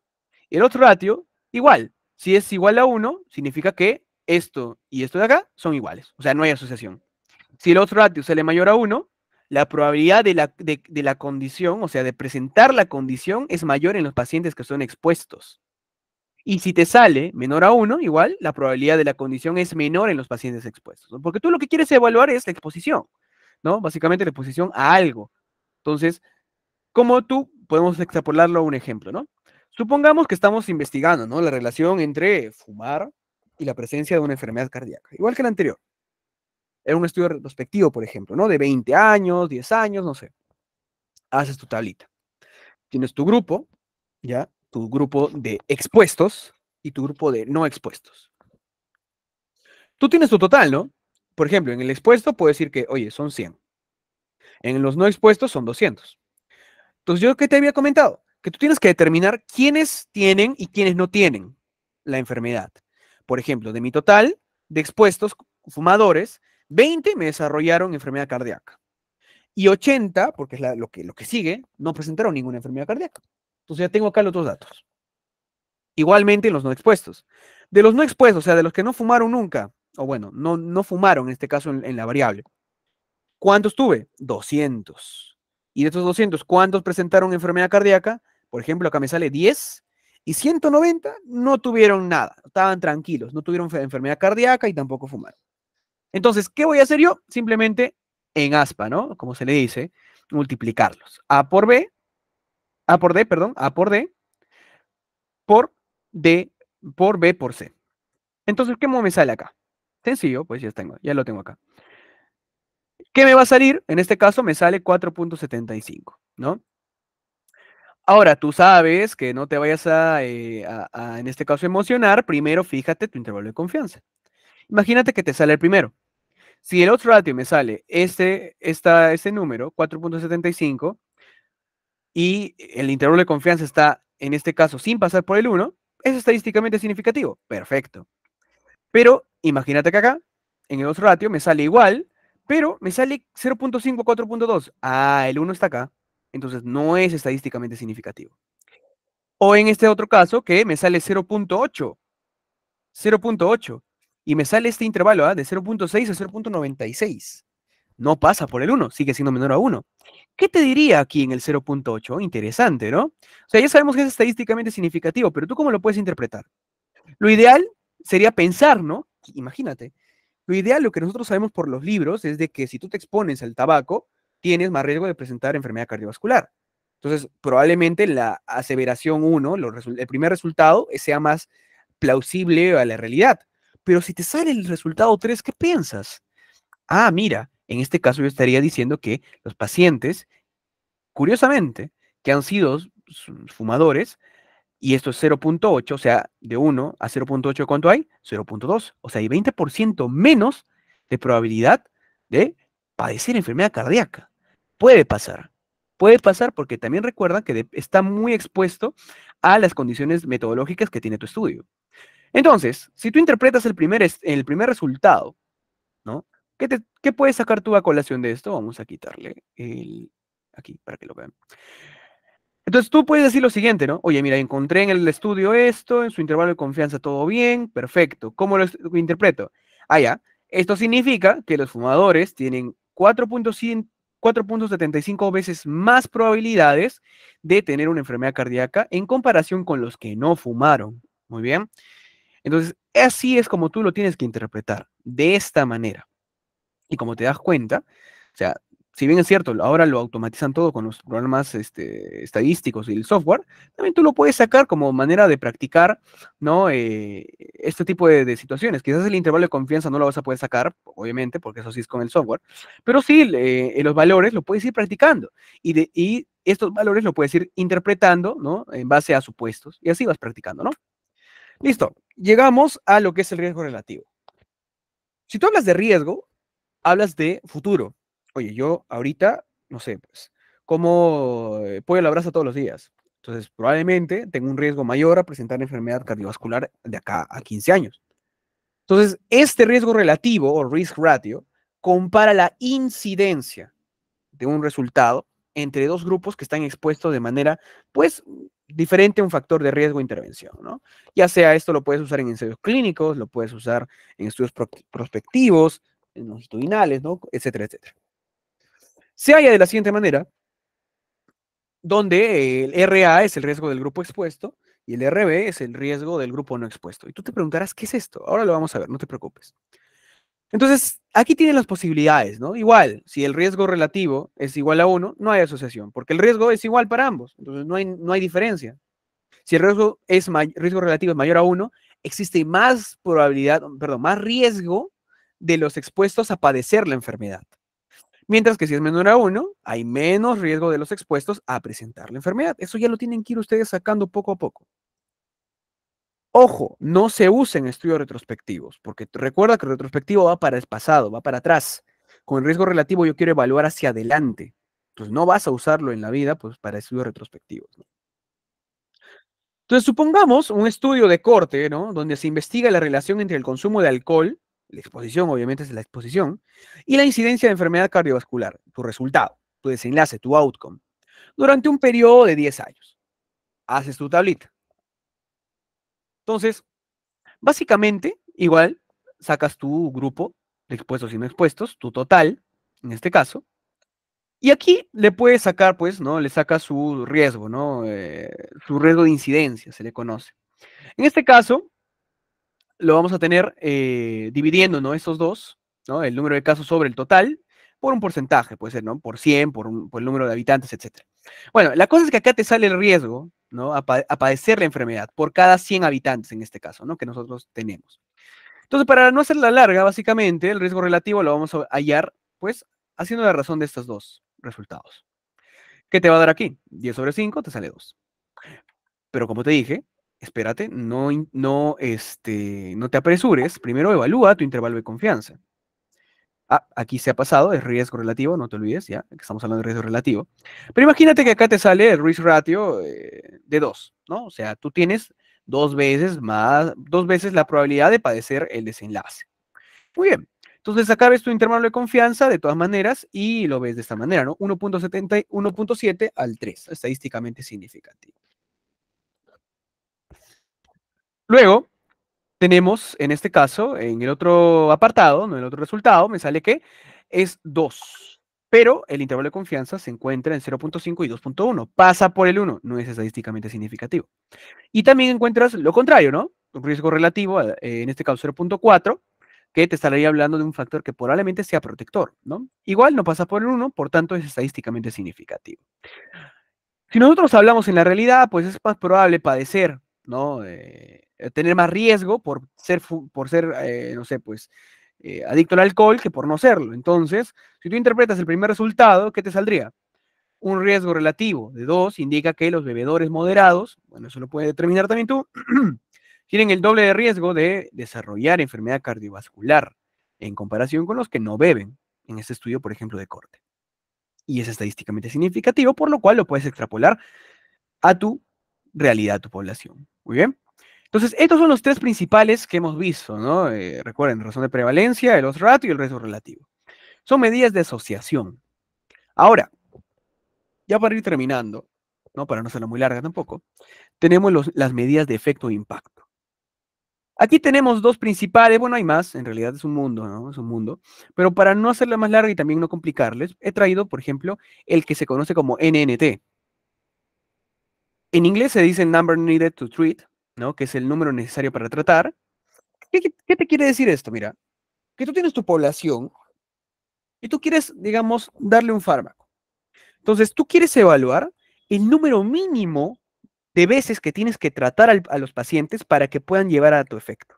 El otro ratio, igual, si es igual a 1, significa que esto y esto de acá son iguales, o sea, no hay asociación. Si el otro ratio sale mayor a 1, la probabilidad de la condición, o sea, de presentar la condición, es mayor en los pacientes que son expuestos. Y si te sale menor a uno igual la probabilidad de la condición es menor en los pacientes expuestos. Porque tú lo que quieres evaluar es la exposición, ¿no? Básicamente la exposición a algo. Entonces, como tú podemos extrapolarlo a un ejemplo, ¿no? Supongamos que estamos investigando, ¿no? La relación entre fumar y la presencia de una enfermedad cardíaca, igual que la anterior. Era un estudio retrospectivo, por ejemplo, ¿no? De 20 años, 10 años, no sé. Haces tu tablita. Tienes tu grupo, ¿ya? tu grupo de expuestos y tu grupo de no expuestos. Tú tienes tu total, ¿no? Por ejemplo, en el expuesto puedo decir que, oye, son 100. En los no expuestos son 200. Entonces, ¿yo qué te había comentado? Que tú tienes que determinar quiénes tienen y quiénes no tienen la enfermedad. Por ejemplo, de mi total de expuestos fumadores, 20 me desarrollaron enfermedad cardíaca. Y 80, porque es lo, que, lo que sigue, no presentaron ninguna enfermedad cardíaca. O sea, tengo acá los dos datos. Igualmente los no expuestos. De los no expuestos, o sea, de los que no fumaron nunca, o bueno, no, fumaron en este caso en, la variable. ¿Cuántos tuve? 200. Y de estos 200, ¿cuántos presentaron enfermedad cardíaca? Por ejemplo, acá me sale 10 y 190 no tuvieron nada, estaban tranquilos, no tuvieron enfermedad cardíaca y tampoco fumaron. Entonces, ¿qué voy a hacer yo? Simplemente en aspa, ¿no? Como se le dice, multiplicarlos. A por B a por D, perdón, A por D, por D, por B, por C. Entonces, ¿qué me sale acá? Sencillo, pues ya, tengo, ya lo tengo acá. ¿Qué me va a salir? En este caso me sale 4.75, ¿no? Ahora, tú sabes que no te vayas eh, a, en este caso, emocionar. Primero, fíjate tu intervalo de confianza. Imagínate que te sale el primero. Si el otro ratio me sale este, este número, 4.75, y el intervalo de confianza está, en este caso, sin pasar por el 1, es estadísticamente significativo. Perfecto. Pero imagínate que acá, en el otro ratio, me sale igual, pero me sale 0.5 4.2. Ah, el 1 está acá. Entonces no es estadísticamente significativo. O en este otro caso, que me sale 0.8. 0.8. Y me sale este intervalo ¿ah? de 0.6 a 0.96 no pasa por el 1, sigue siendo menor a 1. ¿Qué te diría aquí en el 0.8? Interesante, ¿no? O sea, ya sabemos que es estadísticamente significativo, pero tú cómo lo puedes interpretar. Lo ideal sería pensar, ¿no? Imagínate, lo ideal, lo que nosotros sabemos por los libros, es de que si tú te expones al tabaco, tienes más riesgo de presentar enfermedad cardiovascular. Entonces, probablemente la aseveración 1, el primer resultado, sea más plausible a la realidad. Pero si te sale el resultado 3, ¿qué piensas? Ah, mira, en este caso yo estaría diciendo que los pacientes, curiosamente, que han sido fumadores, y esto es 0.8, o sea, de 1 a 0.8, ¿cuánto hay? 0.2, o sea, hay 20% menos de probabilidad de padecer enfermedad cardíaca. Puede pasar, puede pasar porque también recuerda que está muy expuesto a las condiciones metodológicas que tiene tu estudio. Entonces, si tú interpretas el primer, el primer resultado ¿Qué, puedes sacar tú a colación de esto? Vamos a quitarle el... aquí para que lo vean. Entonces tú puedes decir lo siguiente, ¿no? Oye, mira, encontré en el estudio esto, en su intervalo de confianza todo bien, perfecto. ¿Cómo lo interpreto? Ah, ya. Esto significa que los fumadores tienen 4.75 veces más probabilidades de tener una enfermedad cardíaca en comparación con los que no fumaron. Muy bien. Entonces, así es como tú lo tienes que interpretar, de esta manera. Y como te das cuenta, o sea, si bien es cierto, ahora lo automatizan todo con los programas este, estadísticos y el software, también tú lo puedes sacar como manera de practicar, ¿no? Eh, este tipo de, situaciones. Quizás el intervalo de confianza no lo vas a poder sacar, obviamente, porque eso sí es con el software, pero sí eh, los valores lo puedes ir practicando y, y estos valores lo puedes ir interpretando, ¿no? En base a supuestos y así vas practicando, ¿no? Listo, llegamos a lo que es el riesgo relativo. Si tú hablas de riesgo, hablas de futuro. Oye, yo ahorita, no sé, pues, como eh, pollo la brasa todos los días. Entonces, probablemente tengo un riesgo mayor a presentar enfermedad cardiovascular de acá a 15 años. Entonces, este riesgo relativo o risk ratio compara la incidencia de un resultado entre dos grupos que están expuestos de manera, pues, diferente a un factor de riesgo intervención, ¿no? Ya sea esto lo puedes usar en ensayos clínicos, lo puedes usar en estudios prospectivos, longitudinales, ¿no? etcétera, etcétera. Se halla de la siguiente manera, donde el RA es el riesgo del grupo expuesto y el RB es el riesgo del grupo no expuesto. Y tú te preguntarás, ¿qué es esto? Ahora lo vamos a ver, no te preocupes. Entonces, aquí tienen las posibilidades, ¿no? Igual, si el riesgo relativo es igual a 1, no hay asociación, porque el riesgo es igual para ambos, entonces no hay, no hay diferencia. Si el riesgo, es riesgo relativo es mayor a 1, existe más probabilidad, perdón, más riesgo de los expuestos a padecer la enfermedad. Mientras que si es menor a uno, hay menos riesgo de los expuestos a presentar la enfermedad. Eso ya lo tienen que ir ustedes sacando poco a poco. Ojo, no se usen estudios retrospectivos, porque recuerda que el retrospectivo va para el pasado, va para atrás. Con el riesgo relativo yo quiero evaluar hacia adelante. Entonces pues no vas a usarlo en la vida pues, para estudios retrospectivos. Entonces supongamos un estudio de corte, ¿no? Donde se investiga la relación entre el consumo de alcohol la exposición, obviamente, es la exposición. Y la incidencia de enfermedad cardiovascular, tu resultado, tu desenlace, tu outcome, durante un periodo de 10 años. Haces tu tablita. Entonces, básicamente, igual, sacas tu grupo de expuestos y no expuestos, tu total, en este caso, y aquí le puedes sacar, pues, ¿no? Le saca su riesgo, ¿no? Eh, su riesgo de incidencia, se le conoce. En este caso, lo vamos a tener eh, dividiendo, ¿no? Estos dos, ¿no? El número de casos sobre el total por un porcentaje, puede ser, ¿no? Por 100, por, el número de habitantes, etc. Bueno, la cosa es que acá te sale el riesgo, ¿no? A, padecer la enfermedad por cada 100 habitantes en este caso, ¿no? Que nosotros tenemos. Entonces, para no hacer la larga, básicamente, el riesgo relativo lo vamos a hallar, pues, haciendo la razón de estos dos resultados. ¿Qué te va a dar aquí? 10 sobre 5 te sale 2. Pero como te dije, espérate, no, no, este, no te apresures, primero evalúa tu intervalo de confianza. Ah, aquí se ha pasado, es riesgo relativo, no te olvides, ya, que estamos hablando de riesgo relativo. Pero imagínate que acá te sale el risk ratio eh, de 2, ¿no? O sea, tú tienes dos veces más, dos veces la probabilidad de padecer el desenlace. Muy bien. Entonces acá ves tu intervalo de confianza de todas maneras y lo ves de esta manera, ¿no? 1.7 al 3, estadísticamente significativo. Luego, tenemos en este caso, en el otro apartado, en el otro resultado, me sale que es 2. Pero el intervalo de confianza se encuentra en 0.5 y 2.1. Pasa por el 1, no es estadísticamente significativo. Y también encuentras lo contrario, ¿no? Un riesgo relativo, eh, en este caso 0.4, que te estaría hablando de un factor que probablemente sea protector, ¿no? Igual no pasa por el 1, por tanto es estadísticamente significativo. Si nosotros hablamos en la realidad, pues es más probable padecer, ¿no? Eh, eh, tener más riesgo por ser, por ser eh, no sé, pues, eh, adicto al alcohol que por no serlo. Entonces, si tú interpretas el primer resultado, ¿qué te saldría? Un riesgo relativo de dos indica que los bebedores moderados, bueno, eso lo puedes determinar también tú, tienen el doble de riesgo de desarrollar enfermedad cardiovascular en comparación con los que no beben, en este estudio, por ejemplo, de corte. Y es estadísticamente significativo, por lo cual lo puedes extrapolar a tu realidad, a tu población. Muy bien. Entonces, estos son los tres principales que hemos visto, ¿no? Eh, recuerden, razón de prevalencia, el osrato ratio y el resto relativo. Son medidas de asociación. Ahora, ya para ir terminando, ¿no? Para no hacerlo muy larga tampoco, tenemos las medidas de efecto e impacto. Aquí tenemos dos principales, bueno, hay más, en realidad es un mundo, ¿no? Es un mundo, pero para no hacerla más larga y también no complicarles, he traído, por ejemplo, el que se conoce como NNT. En inglés se dice Number Needed to Treat, que es el número necesario para tratar. ¿Qué, ¿Qué, te quiere decir esto? Mira, que tú tienes tu población y tú quieres, digamos, darle un fármaco. Entonces, tú quieres evaluar el número mínimo de veces que tienes que tratar a los pacientes para que puedan llevar a tu efecto.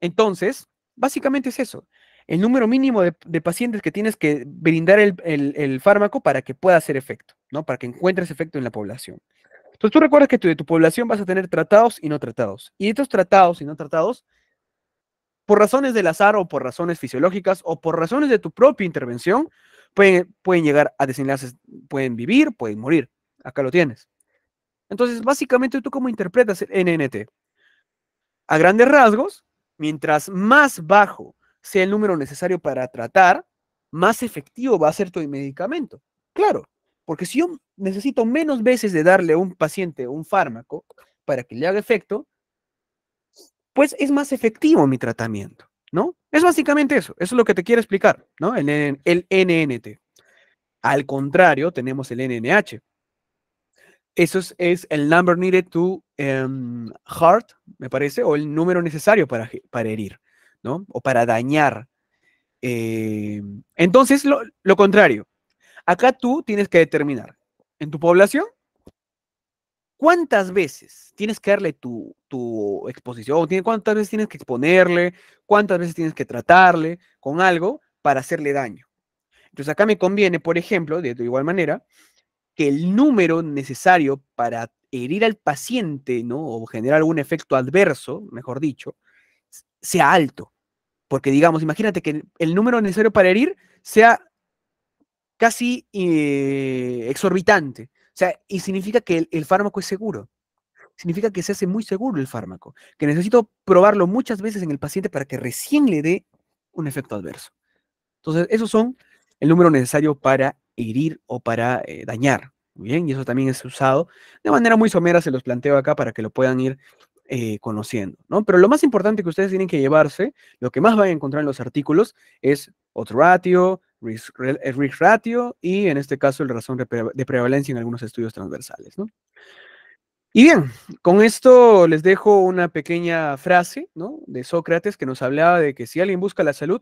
Entonces, básicamente es eso. El número mínimo de, pacientes que tienes que brindar el, el, fármaco para que pueda hacer efecto, ¿no? Para que encuentres efecto en la población. Entonces tú recuerdas que tu, de tu población vas a tener tratados y no tratados. Y estos tratados y no tratados, por razones del azar o por razones fisiológicas o por razones de tu propia intervención, pueden, pueden llegar a desenlaces, pueden vivir, pueden morir. Acá lo tienes. Entonces, básicamente, ¿tú cómo interpretas el NNT? A grandes rasgos, mientras más bajo sea el número necesario para tratar, más efectivo va a ser tu medicamento. Claro, porque si yo necesito menos veces de darle a un paciente un fármaco para que le haga efecto, pues es más efectivo mi tratamiento, ¿no? Es básicamente eso, eso es lo que te quiero explicar, ¿no? El, NNT. Al contrario, tenemos el NNH. Eso es, el number needed to em, heart, me parece, o el número necesario para, herir, ¿no? O para dañar. Em, entonces, lo contrario, Acá tú tienes que determinar en tu población cuántas veces tienes que darle tu, exposición, cuántas veces tienes que exponerle, cuántas veces tienes que tratarle con algo para hacerle daño. Entonces acá me conviene, por ejemplo, de, igual manera, que el número necesario para herir al paciente, ¿no? O generar algún efecto adverso, mejor dicho, sea alto. Porque digamos, imagínate que el número necesario para herir sea casi eh, exorbitante. O sea, y significa que el, fármaco es seguro. Significa que se hace muy seguro el fármaco, que necesito probarlo muchas veces en el paciente para que recién le dé un efecto adverso. Entonces, esos son el número necesario para herir o para eh, dañar. bien, y eso también es usado de manera muy somera, se los planteo acá para que lo puedan ir eh, conociendo, ¿no? Pero lo más importante que ustedes tienen que llevarse, lo que más van a encontrar en los artículos, es otro ratio, risk ratio y en este caso el razón de, prevalencia en algunos estudios transversales. Y bien, con esto les dejo una pequeña frase de Sócrates que nos hablaba de que si alguien busca la salud,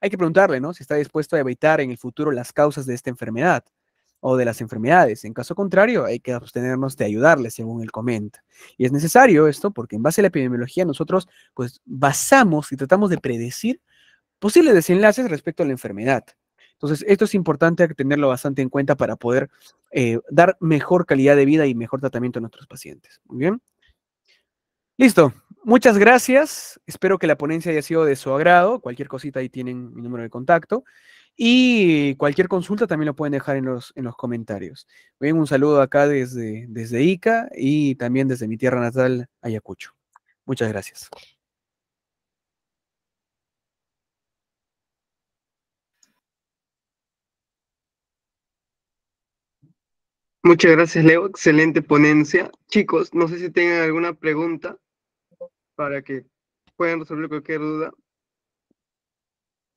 hay que preguntarle ¿no? si está dispuesto a evitar en el futuro las causas de esta enfermedad o de las enfermedades. En caso contrario, hay que abstenernos de ayudarle, según él comenta. Y es necesario esto porque en base a la epidemiología nosotros pues basamos y tratamos de predecir posibles desenlaces respecto a la enfermedad. Entonces, esto es importante tenerlo bastante en cuenta para poder eh, dar mejor calidad de vida y mejor tratamiento a nuestros pacientes. Muy bien. Listo. Muchas gracias. Espero que la ponencia haya sido de su agrado. Cualquier cosita ahí tienen mi número de contacto. Y cualquier consulta también lo pueden dejar en los, en los comentarios. Bien, un saludo acá desde, desde Ica y también desde mi tierra natal, Ayacucho. Muchas gracias. Muchas gracias, Leo. Excelente ponencia. Chicos, no sé si tengan alguna pregunta para que puedan resolver cualquier duda.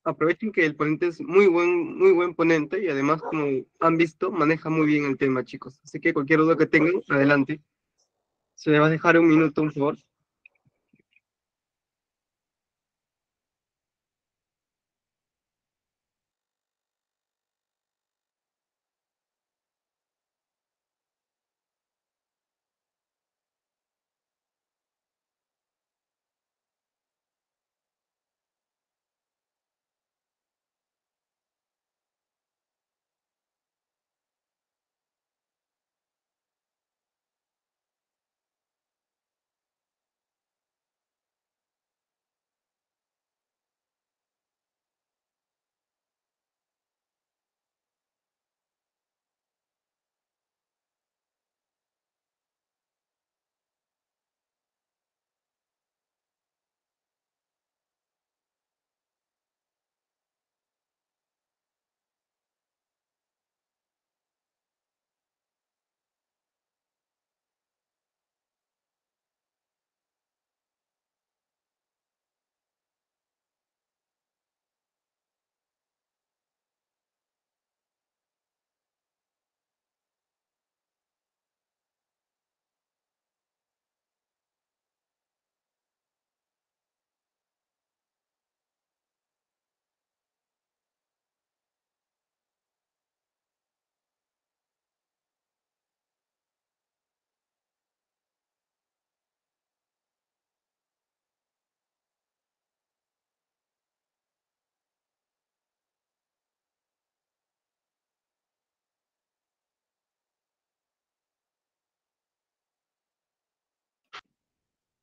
Aprovechen que el ponente es muy buen, muy buen ponente y además, como han visto, maneja muy bien el tema, chicos. Así que cualquier duda que tengan, adelante. Se le va a dejar un minuto, por favor.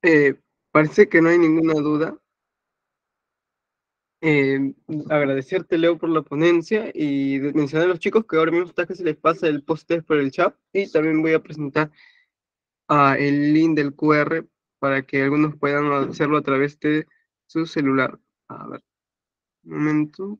Eh, parece que no hay ninguna duda. Eh, agradecerte, Leo, por la ponencia y mencionar a los chicos que ahora mismo está que se les pasa el post-test por el chat y también voy a presentar el link del QR para que algunos puedan hacerlo a través de su celular. A ver, un momento.